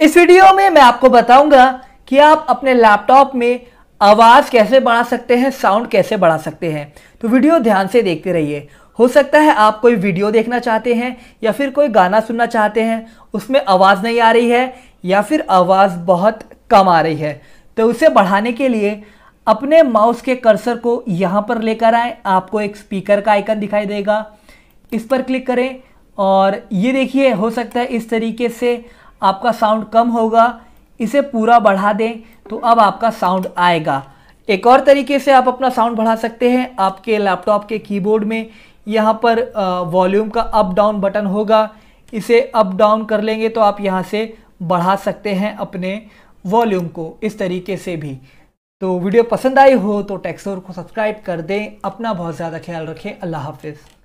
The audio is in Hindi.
इस वीडियो में मैं आपको बताऊंगा कि आप अपने लैपटॉप में आवाज़ कैसे बढ़ा सकते हैं साउंड कैसे बढ़ा सकते हैं तो वीडियो ध्यान से देखते रहिए हो सकता है आप कोई वीडियो देखना चाहते हैं या फिर कोई गाना सुनना चाहते हैं उसमें आवाज़ नहीं आ रही है या फिर आवाज़ बहुत कम आ रही है तो उसे बढ़ाने के लिए अपने माउस के कर्सर को यहाँ पर लेकर आए आपको एक स्पीकर का आइकन दिखाई देगा इस पर क्लिक करें और ये देखिए हो सकता है इस तरीके से आपका साउंड कम होगा इसे पूरा बढ़ा दें तो अब आपका साउंड आएगा एक और तरीके से आप अपना साउंड बढ़ा सकते हैं आपके लैपटॉप के कीबोर्ड में यहाँ पर वॉल्यूम का अप डाउन बटन होगा इसे अप डाउन कर लेंगे तो आप यहाँ से बढ़ा सकते हैं अपने वॉल्यूम को इस तरीके से भी तो वीडियो पसंद आई हो तो टैक्सोर को सब्सक्राइब कर दें अपना बहुत ज़्यादा ख्याल रखें अल्लाह हाफिज़